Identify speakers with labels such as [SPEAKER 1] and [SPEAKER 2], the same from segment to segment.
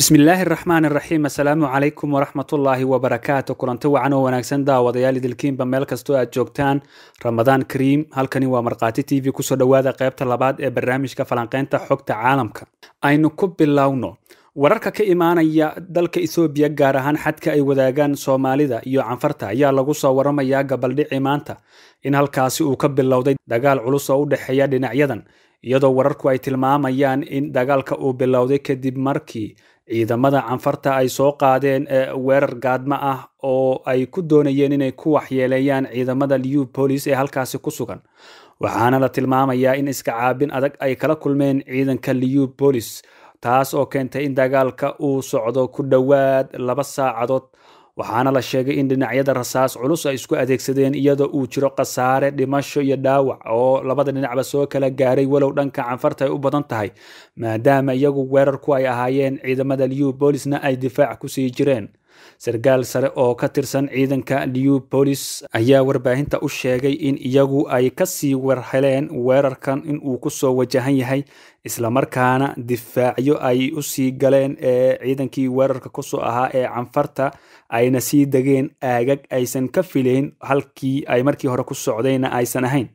[SPEAKER 1] bismillaahi raxmaan raxiim assalaamu calaykum waraxmatullaahi wabarakaatu kulanti wacan oo wanaagsan daawadayaal idilkiinba meel kastoo aad joogtaan ramadaan kariim halkani waa markhaati t v kusoo dhowaada qaybta labaad ee barnaamijka falanqaynta xogta caalamka aynu ku bilowno wararka ka imaanaya dalka ethoobiya gaar ahaan xadka ay wadaagaan soomaalida iyo canfarta ayaa lagu soo waramayaa gabaldhici maanta in halkaasi uu ka bilowday dagaal culus oo u dhexeeya dhinacyadan iyadoo wararku ay tilmaamayaan in dagaalka uu bilowday kadib markii ciidamada canfarta ay soo qaadeen weerar gaadma ah oo ay ku doonayeen inay ku waxyeeleeyaan ciidamada liu police ee halkaasi ku sugan waxaana la tilmaamayaa in iska caabin adag ay kala kulmeen ciidanka liu police taas oo keentay in dagaalka uu socdo ku dhowaad laba saacadood waxaana la sheegay in dhinacyada rasaas culus ay isku adeegsadeen iyadoo uu jiro khasaare dhimasho iyo dhaawac oo labada dhinacba soo kala gaaray walow dhanka canfarta ay u badan tahay maadaama iyagu weerarku ay ahaayeen ciidamada liyu boolisna ay difaac ku sii jireen sarkaal sare oo ka tirsan ciidanka new bolis ayaa warbaahinta u sheegay in iyagu ay kasii warheleen weerarkan inuu uu kusoo wajahan yahay islamarkaana difaacyo ay usii galeen ee ciidankii weerarka kusoo ahaa ee canfarta ayna sii degeen aagag aysan ka filayn halkii ay markii hore ku socdayna aysan ahayn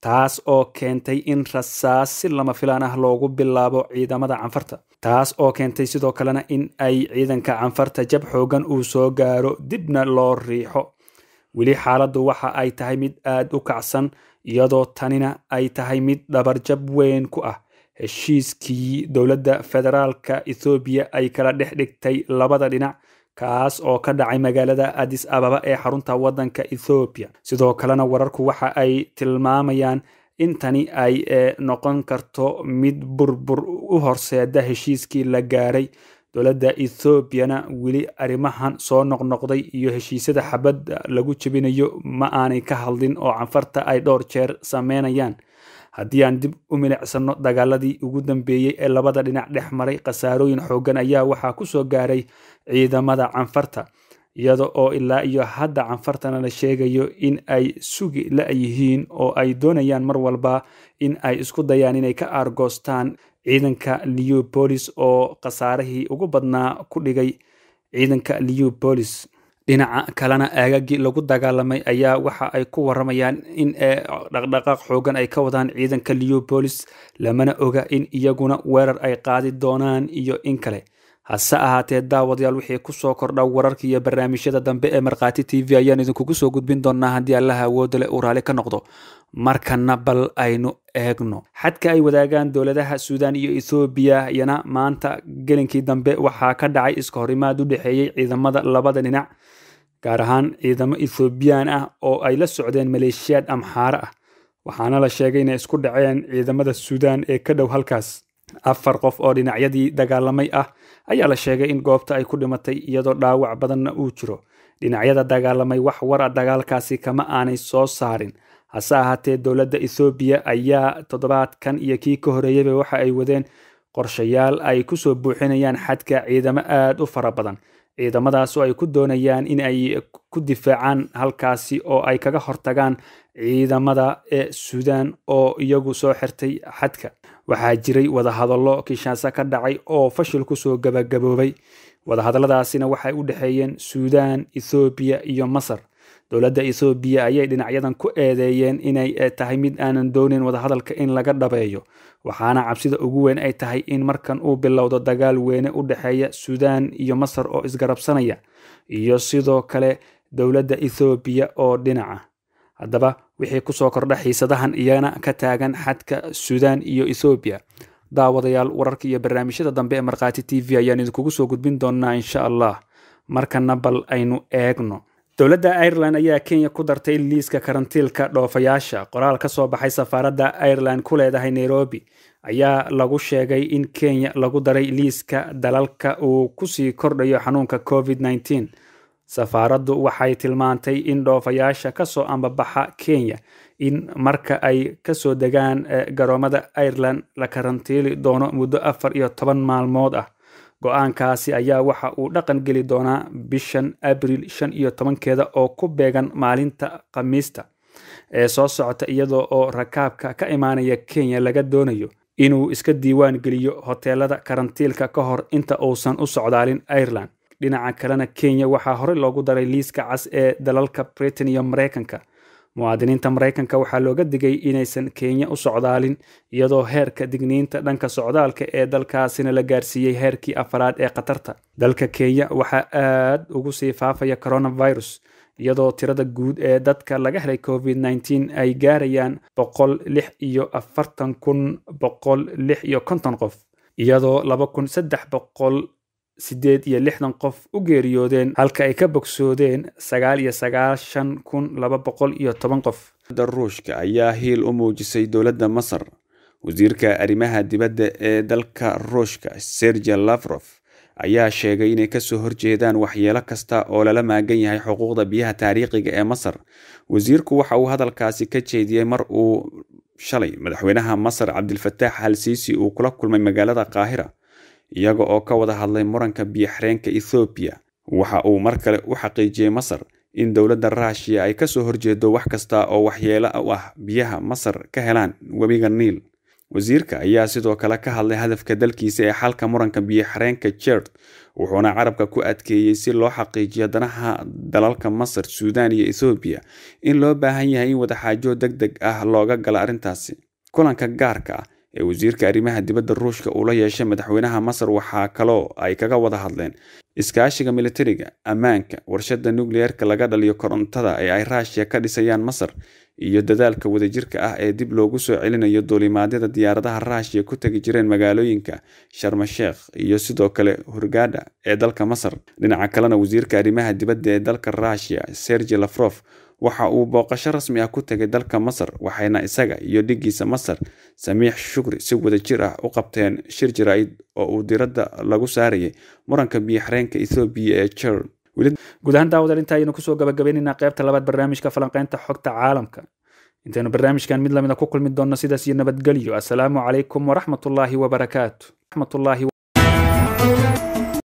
[SPEAKER 1] taas oo keentay in rasaas si lama filaan ah loogu bilaabo ciidamada canfarta taas oo keentay sidoo kalena in ay ciidanka canfarta jab xooggan uu soo gaaro dibna loo riixo weli xaaladdu waxa ay tahay mid aad u kacsan iyadoo tanina ay tahay mid dhabarjab weyn ku ah heshiiskii dowladda federaalka ethoobiya ay kala dhex dhigtay labada dhinac kaas oo ka dhacay magaalada adis ababa ee xarunta waddanka ethoobiya sidoo kalena wararku waxa ay tilmaamayaan intani ay e, noqon karto mid burbur u horseeda heshiiskii la gaaray dowladda ethoobiyana weli arrimahan soo noqnoqday iyo heshiisyada xabadda lagu jebinayo ma aanay ka hadlin oo canfarta ay dhowr jeer sameynayaan haddii aan dib u milicsanno dagaaladii ugu dambeeyey ee labada dhinac dhex maray khasaarooyin xooggan ayaa waxaa ku soo gaaray ciidamada canfarta iyada oo ilaa iyo hadda canfartana la sheegayo in ay sugi la yihiin oo ay doonayaan mar walba in ay isku dayaan inay ka aargoostaan ciidanka leopolis oo khasaarihii ugu badnaa ku dhigay ciidanka leopolis dhinaca kalena aagagii lagu dagaalamay ayaa waxa ay ku waramayaan in eh, dhaqdhaqaaq xoogan ay ka wadaan ciidanka leopolis lamana oga in iyaguna weerar ay qaadi doonaan iyo in kale hase ahaatee daawadayaal wixii kusoo kordha wararkii iyo barnaamijyada dambe ee markhaati t v ayaan idinkugu soo gudbin doonaa haddii allaha awoodda leh uu raali ka noqdo markana bal aynu eegno xadka ay wadaagaan dowladaha suudaan iyo ethoobiya iyana maanta gelinkii dambe waxaa ka dhacay iska horimaad u dhexeeyey ciidamada labada dhinac gaar ahaan ciidamo ethoobiyaan ah oo ay la socdeen maleeshiyaad amxaare ah waxaana la sheegay inay isku dhaceen ciidamada suudaan ee ka dhow halkaas afar qof oo dhinacyadii dagaalamay ah ayaa la sheegay in goobta ay ku dhimatay iyadoo dhaawac badanna uu jiro dhinacyada dagaalamay wax war a ah dagaalkaasi kama aanay soo saarin hase ahaatee dowladda ethoobiya ayaa toddobaadkan iyo kii ka horeeyeyba waxa ay wadeen qorshayaal ay kusoo buuxinayaan xadka ciidamo aad u fara badan ciidamadaas oo ay ku doonayaan in ay ku difaacaan halkaasi oo ay kaga hortagaan ciidamada ee suudaan oo iyagu soo xirtay xadka waxaa jiray wadahadallo kishaasa ka dhacay oo fashil kusoo gabagaboobay wadahadalladaasina waxay u dhexeeyeen suudaan ethoobiya iyo masar dowladda ethoobiya ayay dhinacyadan ku eedeeyeen inay eh, tahay mid aanan doonin wadahadalka in laga dhabeeyo waxaana cabsida ugu weyn ay tahay in markan uu bilowdo dagaal weyne u dhexeeya suudaan iyo masar oo isgarabsanaya iyo sidoo kale dowladda ethoobiya oo dhinaca haddaba wixii kusoo kordha xiisadahan iyana ka taagan xadka suudaan iyo ethoobiya daawadayaal wararka iyo barnaamijyada dambe ee markhaati t v ayaan idinkugu soo gudbin doonaa insha allah markana bal aynu eegno dowladda ireland ayaa kenya ku dartay liiska karantiilka dhoofayaasha qoraal ka soo baxay safaaradda ireland ku leedahay nairobi ayaa lagu sheegay in kenya lagu daray liiska dalalka uu kusii kordhayo xanuunka covid nineteen safaaraddu waxay tilmaantay in dhoofayaasha ka soo ambabaxa kenya in marka ay kasoo degaan eh, garoomada ireland la karantiili doono muddo afar iyo toban maalmood ah go-aankaasi ayaa waxa uu dhaqan geli doonaa bishan abril shan iyo tobankeeda oo ku beegan maalinta khamiista ee soo socota iyadoo oo rakaabka ka imaanaya kenya laga doonayo inuu iska diiwaan geliyo hoteelada karantiilka ka hor inta uusan u socdaalin ireland dhinaca kalena kenya waxaa horey loogu daray liiska cas ee dalalka britain iyo maraykanka muwaadiniinta maraykanka waxaa looga digay inaysan kenya u socdaalin iyadoo heerka digniinta dhanka socdaalka ee dalkaasina la gaarsiiyey heerkii afaraad ee khatarta dalka kenya waxaa aad ugu sii faafaya coronavirus iyadoo tirada guud ee dadka laga helay covid nineteen ay gaarayaan boqol lix iyo afartan kun boqol lix iyo konton qof iyadoo laba kun saddex boqol siddeed iyo lixdan qof u geeriyoodeen halka ay ka bogsoodeen sagaal iyo sagaashan kun laba boqol iyo toban qof da ruushka
[SPEAKER 2] ayaa hiil u muujisay dowladda masar wasiirka arrimaha dibadda ee dalka ruushka serge lafrof ayaa sheegay inay kasoo horjeedaan waxyeelo kasta oo lala maagan yahay xuquuqda biyaha taariikhiga ee masar wasiirku waxa uu hadalkaasi ka jeediyey mar uu shalay madaxweynaha masar cabdilfataax halsiisi uu kula kulmay magaalada qaahira iyaga oo ka wada hadlay muranka biyo ethoobiya waxa uu mar kale u xaqiijiyey masar in dowladda ruushiya ay ka soo horjeedo wax kasta oo waxyeelo u ah biyaha masar ka helaan webiga niil wasiirka ayaa sidoo kale ka hadlay hadafka dalkiisa ee xalka muranka biyo-xireenka wuxuuna carabka ku adkeeyey si loo xaqiijiyo danaha dalalka masar suudan iyo ethoobiya in loo baahan yahay in wadaxaajo deg deg ah looga galo arrintaasi kulanka gaarka ah ee wasiirka arrimaha dibadda ruushka uula yeeshay madaxweynaha masar waxaa kaloo ay kaga wada hadleen iskaashiga militariga ammaanka warshadda nukliyeerka laga dhaliyo korontada ee ay raashiya ka dhisayaan masar iyo dadaalka wadajirka ah ee dib loogu soo celinayo duulimaadyada diyaaradaha raashiya ku tegi jireen magaalooyinka sharmasheekh iyo sidoo kale hurgaadha ee dalka masar dhinaca kalena wasiirka arrimaha dibadda ee dalka raashiya sergi lafrof waxa uu booqasho rasmi ah ku tegay dalka masar waxayna isaga iyo dhiggiisa masar samiix shukri si wada jir ah u qabteen shir jaraa'id oo uu diradda lagu saarayay muranka biyo-xareenka ethoobiya ee jern
[SPEAKER 1] guud ahaan inta ayaynu kusoo gabagabaynaynaa qeybta labaad barnaamijka falanqeynta xogta caalamka intaynu barnaamijkan mid lamida ah ku kulmi doonno sidaas iyo nabadgelyo assalaamu calaykum waraxmatullaahi wabarakaatu